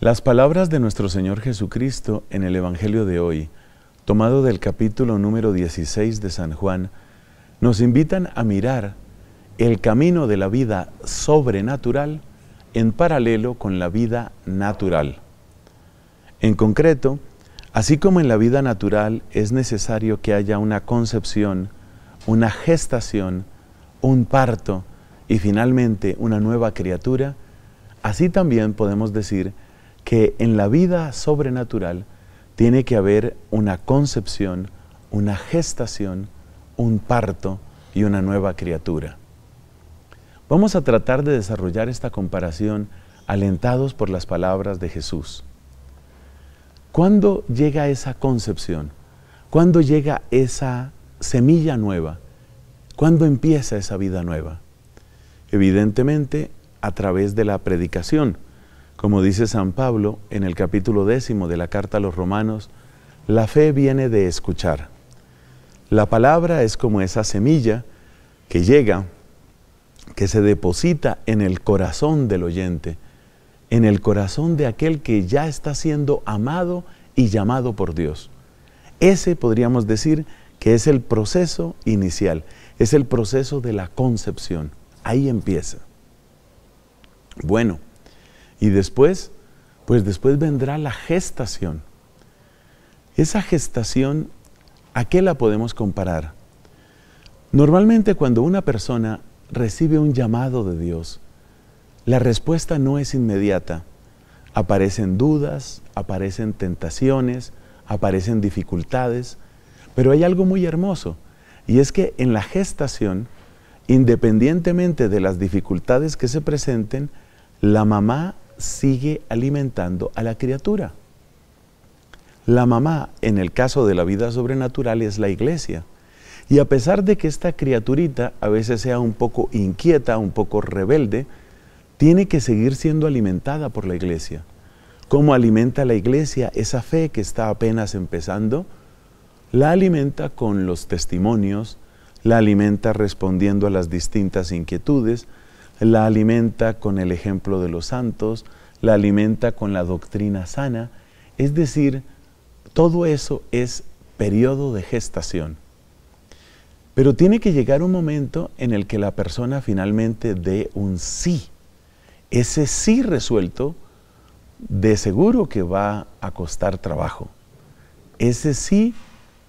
Las palabras de nuestro Señor Jesucristo en el Evangelio de hoy, tomado del capítulo número 16 de San Juan, nos invitan a mirar el camino de la vida sobrenatural en paralelo con la vida natural. En concreto, así como en la vida natural es necesario que haya una concepción, una gestación, un parto y finalmente una nueva criatura, así también podemos decir que en la vida sobrenatural tiene que haber una concepción, una gestación, un parto y una nueva criatura. Vamos a tratar de desarrollar esta comparación alentados por las palabras de Jesús. ¿Cuándo llega esa concepción? ¿Cuándo llega esa semilla nueva? ¿Cuándo empieza esa vida nueva? Evidentemente, a través de la predicación. Como dice San Pablo en el capítulo décimo de la carta a los romanos, la fe viene de escuchar. La palabra es como esa semilla que llega, que se deposita en el corazón del oyente, en el corazón de aquel que ya está siendo amado y llamado por Dios. Ese podríamos decir que es el proceso inicial, es el proceso de la concepción. Ahí empieza. Bueno, y después, pues después vendrá la gestación. Esa gestación, ¿a qué la podemos comparar? Normalmente cuando una persona recibe un llamado de Dios, la respuesta no es inmediata. Aparecen dudas, aparecen tentaciones, aparecen dificultades, pero hay algo muy hermoso, y es que en la gestación, independientemente de las dificultades que se presenten, la mamá sigue alimentando a la criatura. La mamá, en el caso de la vida sobrenatural, es la iglesia. Y a pesar de que esta criaturita a veces sea un poco inquieta, un poco rebelde, tiene que seguir siendo alimentada por la iglesia. ¿Cómo alimenta la iglesia esa fe que está apenas empezando? La alimenta con los testimonios, la alimenta respondiendo a las distintas inquietudes, la alimenta con el ejemplo de los santos, la alimenta con la doctrina sana, es decir, todo eso es periodo de gestación. Pero tiene que llegar un momento en el que la persona finalmente dé un sí. Ese sí resuelto de seguro que va a costar trabajo. Ese sí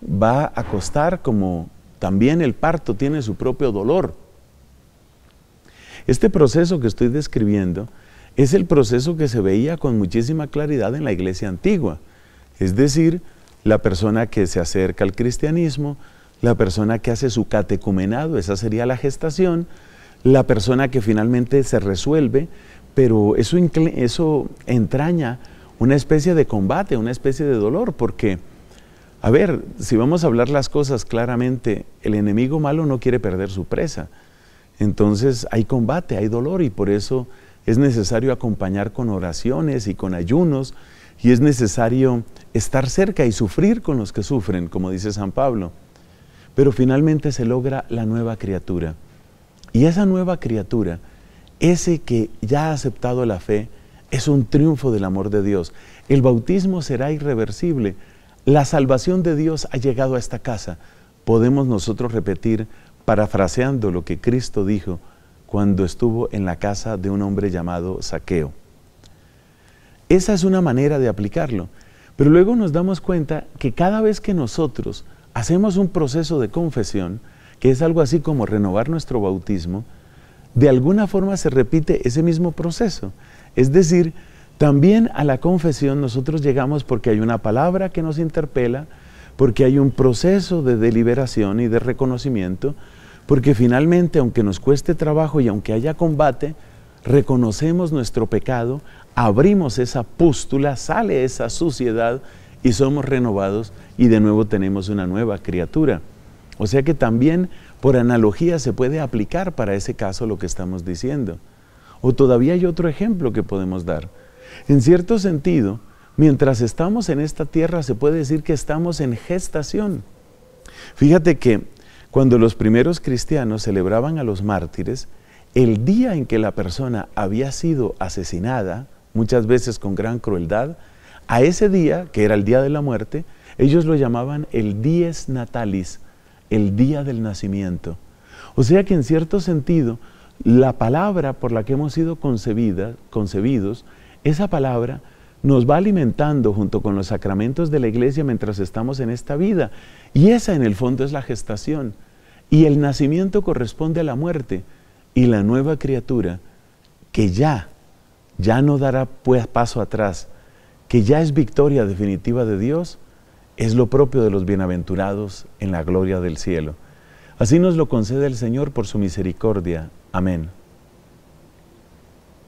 va a costar como también el parto tiene su propio dolor este proceso que estoy describiendo es el proceso que se veía con muchísima claridad en la iglesia antigua, es decir, la persona que se acerca al cristianismo, la persona que hace su catecumenado, esa sería la gestación, la persona que finalmente se resuelve, pero eso, eso entraña una especie de combate, una especie de dolor, porque, a ver, si vamos a hablar las cosas claramente, el enemigo malo no quiere perder su presa, entonces hay combate, hay dolor y por eso es necesario acompañar con oraciones y con ayunos y es necesario estar cerca y sufrir con los que sufren, como dice San Pablo. Pero finalmente se logra la nueva criatura. Y esa nueva criatura, ese que ya ha aceptado la fe, es un triunfo del amor de Dios. El bautismo será irreversible. La salvación de Dios ha llegado a esta casa. Podemos nosotros repetir parafraseando lo que Cristo dijo cuando estuvo en la casa de un hombre llamado Saqueo. Esa es una manera de aplicarlo, pero luego nos damos cuenta que cada vez que nosotros hacemos un proceso de confesión, que es algo así como renovar nuestro bautismo, de alguna forma se repite ese mismo proceso. Es decir, también a la confesión nosotros llegamos porque hay una palabra que nos interpela, porque hay un proceso de deliberación y de reconocimiento, porque finalmente, aunque nos cueste trabajo y aunque haya combate, reconocemos nuestro pecado, abrimos esa pústula, sale esa suciedad y somos renovados y de nuevo tenemos una nueva criatura. O sea que también por analogía se puede aplicar para ese caso lo que estamos diciendo. O todavía hay otro ejemplo que podemos dar. En cierto sentido, mientras estamos en esta tierra se puede decir que estamos en gestación. Fíjate que cuando los primeros cristianos celebraban a los mártires, el día en que la persona había sido asesinada, muchas veces con gran crueldad, a ese día, que era el día de la muerte, ellos lo llamaban el dies natalis, el día del nacimiento. O sea que en cierto sentido, la palabra por la que hemos sido concebidos, esa palabra nos va alimentando junto con los sacramentos de la iglesia mientras estamos en esta vida. Y esa en el fondo es la gestación. Y el nacimiento corresponde a la muerte. Y la nueva criatura, que ya, ya no dará pues, paso atrás, que ya es victoria definitiva de Dios, es lo propio de los bienaventurados en la gloria del cielo. Así nos lo concede el Señor por su misericordia. Amén.